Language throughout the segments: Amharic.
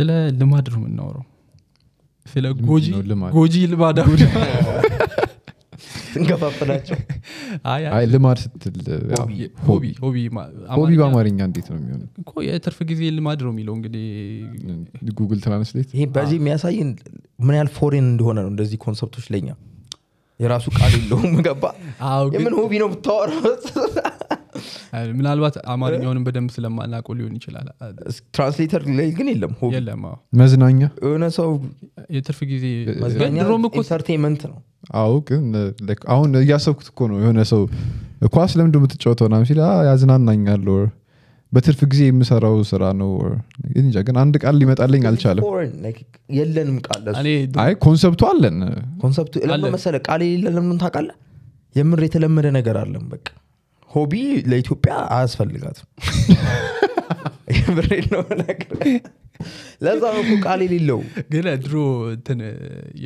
ስለ ልማድ ነው የምናውረው ስለ ጎጂ ልማድ እንከፋፍላቸው ልማድ ስትልሆቢ በአማርኛ እንዴት ነው የሚሆነ የትርፍ ጊዜ ልማድ ነው የሚለው እንግዲህ ጉግል ትራንስሌት ይሄ በዚህ የሚያሳይን ምን ያህል ፎሬን እንደሆነ ነው እንደዚህ ኮንሰፕቶች ለኛ የራሱ ቃል የለውም ገባ የምን ሆቢ ነው ብታወረ ምናልባት አማርኛውንም በደንብ ስለማናውቀው ሊሆን ይችላል ትራንስሌተር ላይ ግን የለም የለም መዝናኛ የሆነ ሰው የትርፍ ጊዜ ድሮም እኮ ኢንተርቴንመንት ነው አዎ ግን አሁን እያሰብኩት እኮ ነው የሆነ ሰው ኳስ ለምንድ የምትጫወተው ናም ሲል ያዝናናኛል ወር በትርፍ ጊዜ የምሰራው ስራ ነው ግን አንድ ቃል ሊመጣልኝ አልቻለም የለንም ቃል ኮንሰፕቱ አለን ኮንሰፕቱ መሰለ ቃል የሌለ ለምን ታቃለ የምር የተለመደ ነገር አለን በቃ ሆቢ ለኢትዮጵያ አያስፈልጋትም የምሬ ነው ነገር ለዛ እኮ ቃል የሌለው ግን ድሮ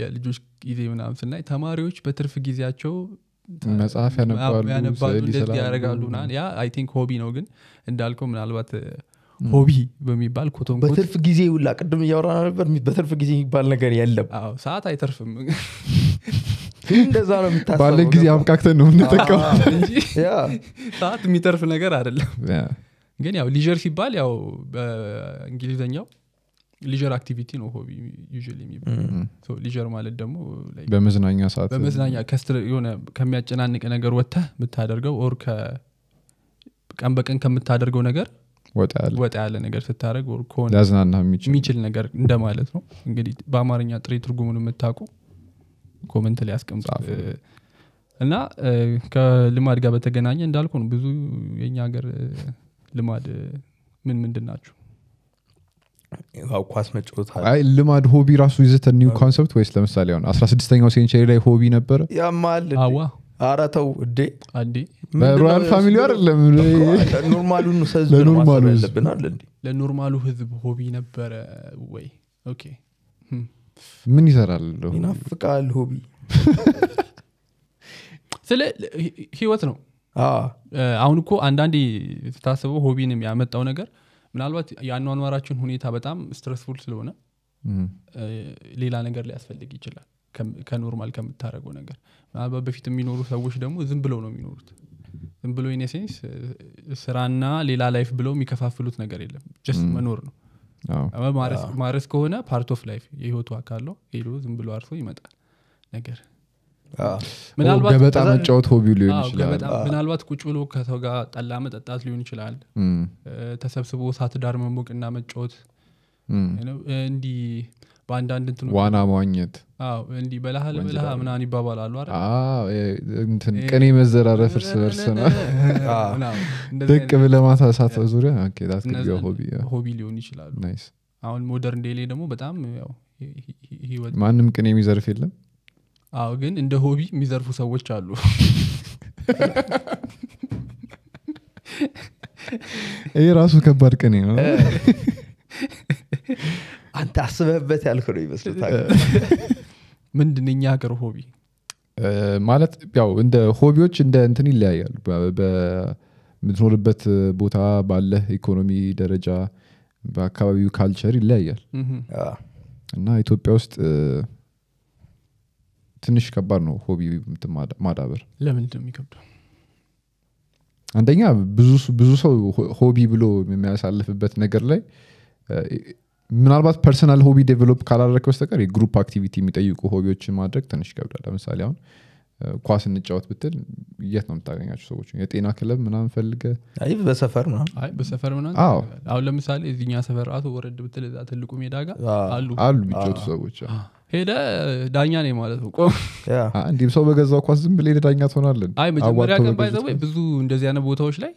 የልጆች ጊዜ ምናም ስናይ ተማሪዎች በትርፍ ጊዜያቸው መጽሐፍ ያነባሉ ያደረጋሉ ያ አይ ቲንክ ሆቢ ነው ግን እንዳልከው ምናልባት ሆቢ በሚባል ኮቶን በትርፍ ጊዜ ውላ ቅድም እያወራ ነበር በትርፍ ጊዜ የሚባል ነገር የለም ሰዓት አይተርፍም እንደዛ ነው ባለን ጊዜ አምካክተን ነው የምንጠቀው ሰዓት የሚተርፍ ነገር አይደለም ግን ያው ሊጀር ሲባል ያው በእንግሊዝኛው ሊጀር አክቲቪቲ ነው ሆቢ የሚባል ሊጀር ማለት ደግሞ በመዝናኛ ሰዓት በመዝናኛ የሆነ ከሚያጨናንቅ ነገር ወጥተህ የምታደርገው ኦር ቀን በቀን ከምታደርገው ነገር ወጣ ያለ ነገር ስታደረግ ሆነ የሚችል ነገር እንደማለት ነው እንግዲህ በአማርኛ ጥሬ ትርጉሙን የምታውቁ ኮመንት ላይ ያስቀምጡ እና ከልማድ ጋር በተገናኘ እንዳልኩ ነው ብዙ የኛ ሀገር ልማድ ምን ምንድን ናቸው ኳስ መጫወት ልማድ ሆቢ ራሱ ይዘት ኒው ኮንሰፕት ወይስ ለምሳሌ ሆን አስራ ስድስተኛው ሴንቸሪ ላይ ሆቢ ነበረ ያማል አራተው እዴ በሮያል ፋሚሊ አይደለም ኖርማሉን ለኖርማሉ ህዝብ ሆቢ ነበረ ወይ ኦኬ hm። ምን ይሰራል ይናፍቃል ሆቢ ስለ ህይወት ነው አሁን እኮ አንዳንዴ የተታሰበው ሆቢንም ያመጣው ነገር ምናልባት የአኗኗራችን ሁኔታ በጣም ስትረስፉል ስለሆነ ሌላ ነገር ሊያስፈልግ ይችላል ከኖርማል ከምታደረገው ነገር ምናልባት በፊት የሚኖሩ ሰዎች ደግሞ ዝም ብለው ነው የሚኖሩት ዝም ብሎ ኢኔሴንስ ስራና ሌላ ላይፍ ብለው የሚከፋፍሉት ነገር የለም ጀስት መኖር ነው ማረስ ከሆነ ፓርት ኦፍ ላይፍ የህይወቱ አካል ነው ሄዶ ዝም ብሎ አርሶ ይመጣል ነገር ገበጣ መጫወት ሆቢ ሊሆን ይችላል ምናልባት ቁጭ ብሎ ከሰው ጋር ጠላ መጠጣት ሊሆን ይችላል ተሰብስቦ ሳትዳር መሞቅና መጫወት እንዲህ በአንዳንድ እንትን ዋና ማግኘት እንዲህ በላህ በላህ ምናምን ይባባላሉ አይደል ቅኔ መዘራረፍ እርስ በርስ ነው ደቅ ብለህ ማሳሳት ዙሪያ ሆቢ ሊሆን ይችላሉ አሁን ሞደርን ዴሌ ደግሞ በጣም ያው ህይወት ማንም ቅኔ የሚዘርፍ የለም አዎ ግን እንደ ሆቢ የሚዘርፉ ሰዎች አሉ ይህ ራሱ ከባድ ቅኔ ነው አንተ አስበህበት ያልክ ነው ይመስልታል ምንድን የኛ ሀገር ሆቢ ማለት ያው እንደ ሆቢዎች እንደ እንትን ይለያያሉ በምትኖርበት ቦታ ባለህ ኢኮኖሚ ደረጃ በአካባቢው ካልቸር ይለያያል እና ኢትዮጵያ ውስጥ ትንሽ ከባድ ነው ሆቢ ማዳበር ለምንድ የሚከብደው አንደኛ ብዙ ሰው ሆቢ ብሎ የሚያሳልፍበት ነገር ላይ ምናልባት ፐርሰናል ሆቢ ዴቨሎፕ ካላደረግ በስተቀር የግሩፕ አክቲቪቲ የሚጠይቁ ሆቢዎችን ማድረግ ትንሽ ይከብዳል ለምሳሌ አሁን ኳስ እንጫወት ብትል የት ነው የምታገኛቸው ሰዎች የጤና ክለብ ምናምን ፈልገ በሰፈር በሰፈር አሁን ለምሳሌ እዚኛ ሰፈር አቶ ወረድ ብትል እዛ ትልቁ ሜዳ ጋር አሉ አሉ የሚጫወቱ ሰዎች ሄደ ዳኛ ነ ማለት ነው እንዲህም ሰው በገዛው ኳስ ዝም ብለ ዳኛ ትሆናለን አይ መጀመሪያ ቀን ባይዘወይ ብዙ እንደዚህ አይነት ቦታዎች ላይ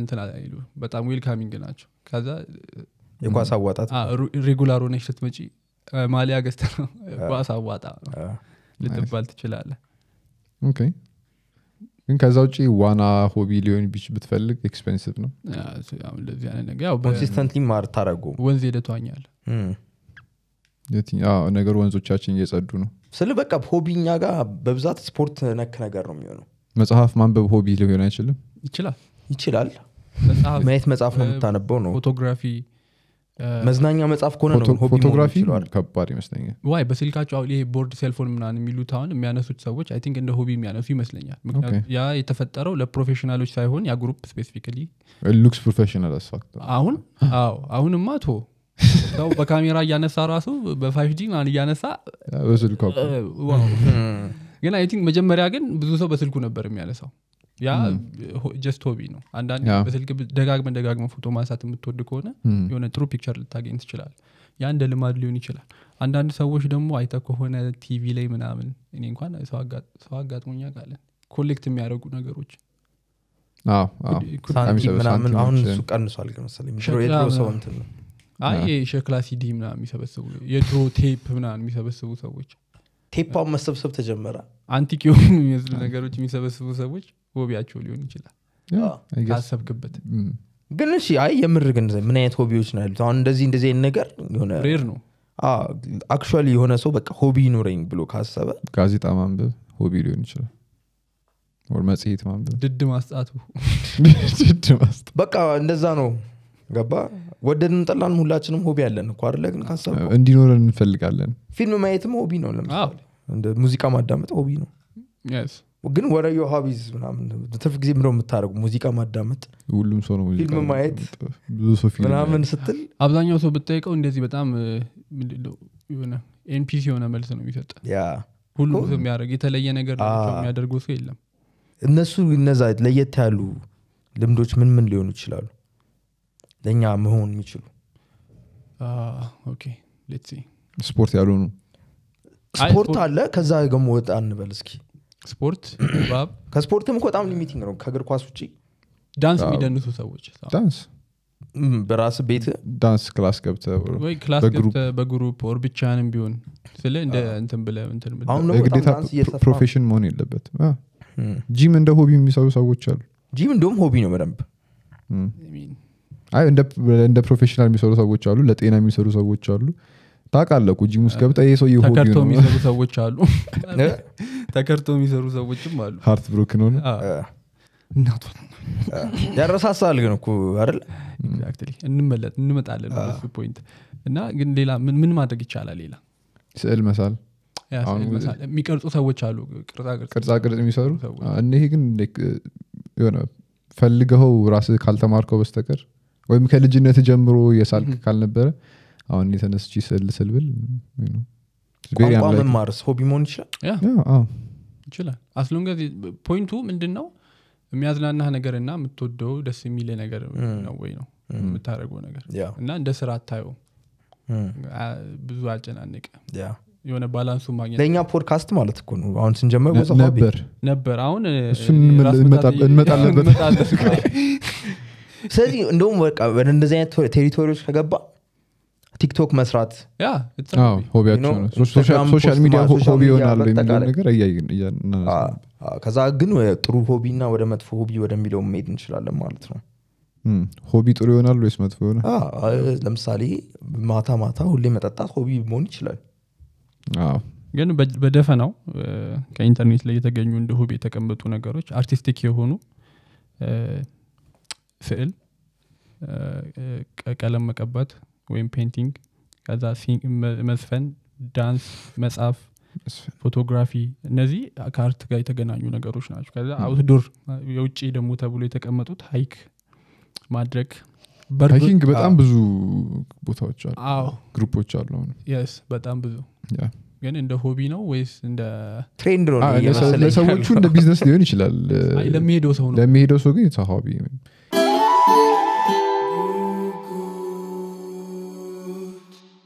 እንትን አይሉ በጣም ዌልካሚንግ ናቸው ከዛ የኳስ አዋጣት ሬጉላር ሆነች ልትመጪ ማሊያ ገዝተ ነው ኳስ አዋጣ ልትባል ትችላለ ግን ከዛ ውጭ ዋና ሆቢ ሊሆን ቢች ብትፈልግ ኤክስፔንሲቭ ነው ኮንሲስተንትሊ ማር ታረጉ ወንዝ ሄደቷኛል ነገር ወንዞቻችን እየጸዱ ነው ስል በቃ ሆቢ እኛ ጋር በብዛት ስፖርት ነክ ነገር ነው የሚሆነው መጽሐፍ ማንበብ ሆቢ ሊሆን አይችልም ይችላል ይችላል ማየት መጽሐፍ ነው የምታነበው ነው ፎቶግራፊ Uh, መዝናኛ መጽሐፍ ከሆነ ነውፎቶግራፊ ከባድ ይመስለኛል ዋይ በስልካቸው ይሄ ቦርድ ሴልፎን ምናን የሚሉት አሁን የሚያነሱት ሰዎች አይ ቲንክ እንደ ሆቢ የሚያነሱ ይመስለኛል ያ የተፈጠረው ለፕሮፌሽናሎች ሳይሆን ያ ግሩፕ ስፔሲፊካሊ ሉክስ ፕሮፌሽናል አሁን አዎ አሁንማ ቶ ሰው በካሜራ እያነሳ ራሱ በፋይፍጂ ምናን እያነሳ uh, ግን አይ ቲንክ መጀመሪያ ግን ብዙ ሰው በስልኩ ነበር የሚያነሳው ያ ጀስት ሆቢ ነው አንዳንድ በስልክ ደጋግመን ደጋግመን ፎቶ ማንሳት የምትወድ ከሆነ የሆነ ጥሩ ፒክቸር ልታገኝ ትችላል ያ እንደ ልማድ ሊሆን ይችላል አንዳንድ ሰዎች ደግሞ አይተ ከሆነ ቲቪ ላይ ምናምን እኔ እንኳን ሰው አጋጥሞኛ ቃለን ኮሌክት የሚያደርጉ ነገሮች አሁን እሱ አይ ሸክላ ሲዲ ምና የሚሰበስቡ የድሮ ቴፕ ምና የሚሰበስቡ ሰዎች ቴፓውን መሰብሰብ ተጀመረ አንቲክ የሆኑ የሚመስሉ ነገሮች የሚሰበስቡ ሰዎች ሆቢያቸው ሊሆን ይችላል ካሰብክበት ግን እሺ አይ የምር ግን ምን አይነት ሆቢዎች ነው ያሉት አሁን እንደዚህ እንደዚህ አይነት ነገር የሆነ ሬር ነው አክል የሆነ ሰው በቃ ሆቢ ይኖረኝ ብሎ ካሰበ ጋዜጣ ማንበብ ሆቢ ሊሆን ይችላል ወር መጽሔት ማንበብ ድድ ማስጣቱ ድድ በቃ እንደዛ ነው ገባ ወደድን ጠላን ሁላችንም ሆቢ አለን እኮ አለ ግን ካሰብ እንዲኖረን እንፈልጋለን ፊልም ማየትም ሆቢ ነው ለምሳሌ ሙዚቃ ማዳመጥ ሆቢ ነው ግን ወረ ዮ ሀቢዝ ምናምን ትርፍ ጊዜ ምንደ የምታደረጉ ሙዚቃ ማዳመጥ ሁሉም ሰው ነው ፊልም ማየት ብዙ ሰው ምናምን ስትል አብዛኛው ሰው ብታይቀው እንደዚህ በጣም ሆነ ኤንፒሲ የሆነ መልስ ነው የሚሰጥ ሁሉም ሰው የሚያደርግ የተለየ ነገር የሚያደርገው ሰው የለም እነሱ እነዛ ለየት ያሉ ልምዶች ምን ምን ሊሆኑ ይችላሉ ለእኛ መሆን የሚችሉ ስፖርት ያልሆኑ ስፖርት አለ ከዛ ደግሞ ወጣ እንበል እስኪ ስፖርት ከስፖርትም እኮ በጣም ሊሚቲንግ ነው ከእግር ኳስ ውጭ ዳንስ የሚደንሱ ሰዎች ዳንስ በራስ ቤት ዳንስ ክላስ ገብተ ክላስ ገብተ በግሩፕ ኦር ብቻንም ቢሆን ስለ እንደ እንትን ብለ ግዴታ ፕሮፌሽን መሆን የለበት ጂም እንደ ሆቢ የሚሰሩ ሰዎች አሉ ጂም እንደውም ሆቢ ነው በደንብ እንደ ፕሮፌሽናል የሚሰሩ ሰዎች አሉ ለጤና የሚሰሩ ሰዎች አሉ ታውቃለህ እኮ ጂም ውስጥ ገብጠ ይህ ሰው ተከርተው የሚሰሩ ሰዎች አሉ ተከርቶ የሚሰሩ ሰዎችም አሉ ሀርት ብሮክን ሆነ ያረሳሳል ግን እኮ አይደል እንመለጥ እንመጣለን ፖይንት እና ግን ሌላ ምን ማድረግ ይቻላል ሌላ ስዕል መሳል የሚቀርጹ ሰዎች አሉ ቅርጻቅርጽ የሚሰሩ እነሄ ግን ሆነ ፈልገኸው ራስ ካልተማርከው በስተቀር ወይም ከልጅነት ጀምሮ የሳልክ ካልነበረ አሁን የተነስች ስል ስል ብል ቋንቋ መማርስ ሆቢ መሆን ይችላል ይችላል አስሎንገ ፖይንቱ ምንድን ነው የሚያዝናናህ ነገር እና የምትወደው ደስ የሚል ነገር ነው ወይ ነው የምታደረገው ነገር እና እንደ ስራ አታየው ብዙ አጨናንቀ የሆነ ባላንሱ ማግኘት ለእኛ ፖድካስት ማለት እኮ ነው አሁን ስንጀመር ነበር ነበር አሁን እንመጣለበት ስለዚህ እንደውም በቃ እንደዚህ አይነት ቴሪቶሪዎች ከገባ ቲክቶክ መስራት ሶሻል ሚዲያ ሆቢ ይሆናል ነገር ከዛ ግን ጥሩ ሆቢ እና ወደ መጥፎ ሆቢ ወደሚለው መሄድ እንችላለን ማለት ነው ሆቢ ጥሩ ይሆናል ወይስ መጥፎ ይሆናል ለምሳሌ ማታ ማታ ሁሌ መጠጣት ሆቢ መሆን ይችላል ግን በደፈናው ከኢንተርኔት ላይ የተገኙ እንደ ሆቢ የተቀመጡ ነገሮች አርቲስቲክ የሆኑ ፍዕል ቀለም መቀባት ወይም ፔንቲንግ ከዛ መዝፈን ዳንስ መጽሐፍ ፎቶግራፊ እነዚህ ከአርት ጋር የተገናኙ ነገሮች ናቸው ከዛ አውትዶር የውጭ ደግሞ ተብሎ የተቀመጡት ሀይክ ማድረግ ሀይኪንግ በጣም ብዙ ቦታዎች አሉ ግሩፖች አሉ ስ በጣም ብዙ ግን እንደ ሆቢ ነው ወይስ እንደ ትሬንድ ነው ለሰዎቹ እንደ ቢዝነስ ሊሆን ይችላል ለሚሄደው ሰው ነው ለሚሄደው ሰው ግን ሆቢ